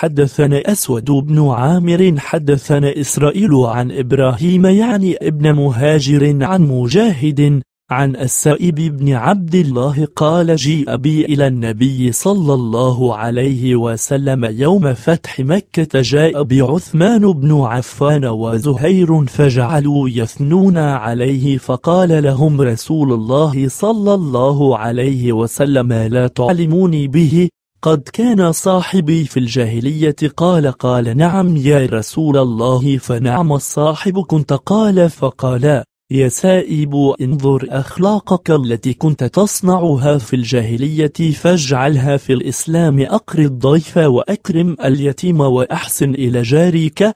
حدثنا أسود بن عامر حدثنا إسرائيل عن إبراهيم يعني ابن مهاجر عن مجاهد عن السائب بن عبد الله قال جيء بي إلى النبي صلى الله عليه وسلم يوم فتح مكة جاء بعثمان بن عفان وزهير فجعلوا يثنون عليه فقال لهم رسول الله صلى الله عليه وسلم لا تعلموني به قد كان صاحبي في الجاهلية قال قال نعم يا رسول الله فنعم الصاحب كنت قال فقال يا سائب انظر أخلاقك التي كنت تصنعها في الجاهلية فاجعلها في الإسلام أقر الضيف وأكرم اليتيم وأحسن إلى جارك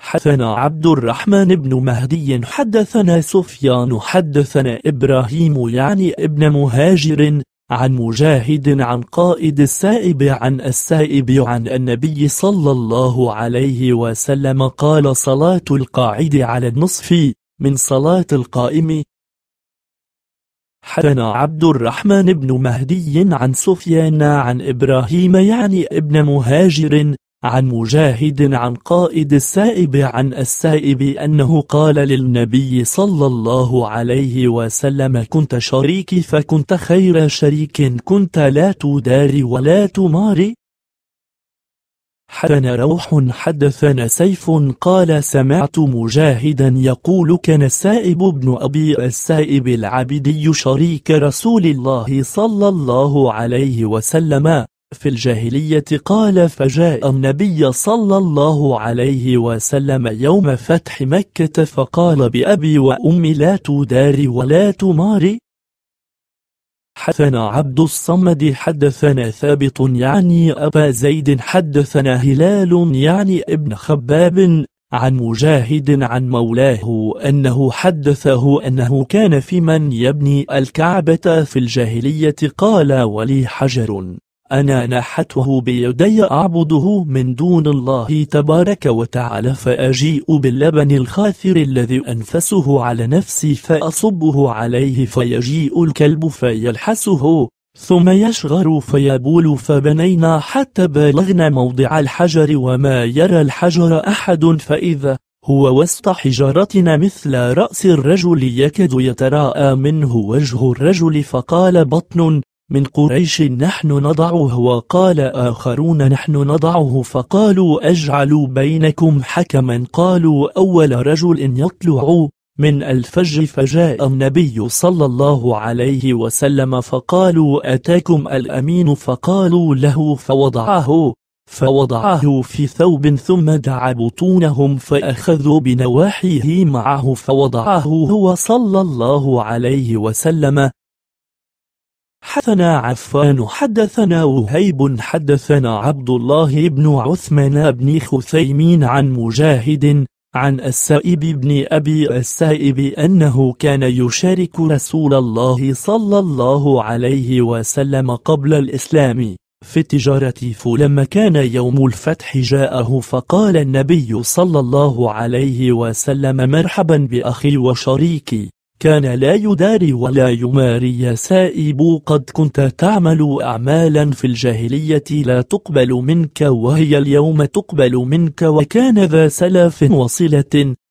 حدثنا عبد الرحمن بن مهدي حدثنا سفيان حدثنا إبراهيم يعني ابن مهاجر عن مجاهد عن قائد السائب عن السائب عن النبي صلى الله عليه وسلم قال صلاة القاعد على النصف من صلاة القائم حدثنا عبد الرحمن بن مهدي عن سفيان عن إبراهيم يعني ابن مهاجر عن مجاهد عن قائد السائب عن السائب أنه قال للنبي صلى الله عليه وسلم كنت شريكي فكنت خير شريك كنت لا تداري ولا تماري حدثنا روح حدثنا سيف قال سمعت مجاهدا يقول كان السائب بن أبي السائب العبدي شريك رسول الله صلى الله عليه وسلم في الجاهلية قال فجاء النبي صلى الله عليه وسلم يوم فتح مكة فقال بأبي وأمي لا تداري ولا تماري حدثنا عبد الصمد حدثنا ثابت يعني أبا زيد حدثنا هلال يعني ابن خباب عن مجاهد عن مولاه أنه حدثه أنه كان في من يبني الكعبة في الجاهلية قال ولي حجر أنا ناحته بيدي أعبده من دون الله تبارك وتعالى فأجيء باللبن الخاثر الذي أنفسه على نفسي فأصبه عليه فيجيء الكلب فيلحسه ثم يشغر فيبول فبنينا حتى بلغنا موضع الحجر وما يرى الحجر أحد فإذا هو وسط حجارتنا مثل رأس الرجل يكد يتراءى منه وجه الرجل فقال بطن من قريش نحن نضعه وقال آخرون نحن نضعه فقالوا أجعلوا بينكم حكما قالوا أول رجل يطلع من الفجر فجاء النبي صلى الله عليه وسلم فقالوا أتاكم الأمين فقالوا له فوضعه فوضعه في ثوب ثم دعا بطونهم فأخذوا بنواحيه معه فوضعه هو صلى الله عليه وسلم حدثنا عفان حدثنا وهيب حدثنا عبد الله بن عثمان بن خثيمين عن مجاهد عن السائب بن أبي السائب أنه كان يشارك رسول الله صلى الله عليه وسلم قبل الإسلام في التجارة فلما كان يوم الفتح جاءه فقال النبي صلى الله عليه وسلم مرحبا بأخي وشريكي كان لا يداري ولا يماري يا سائب قد كنت تعمل أعمالا في الجاهلية لا تقبل منك وهي اليوم تقبل منك وكان ذا سلف وصلة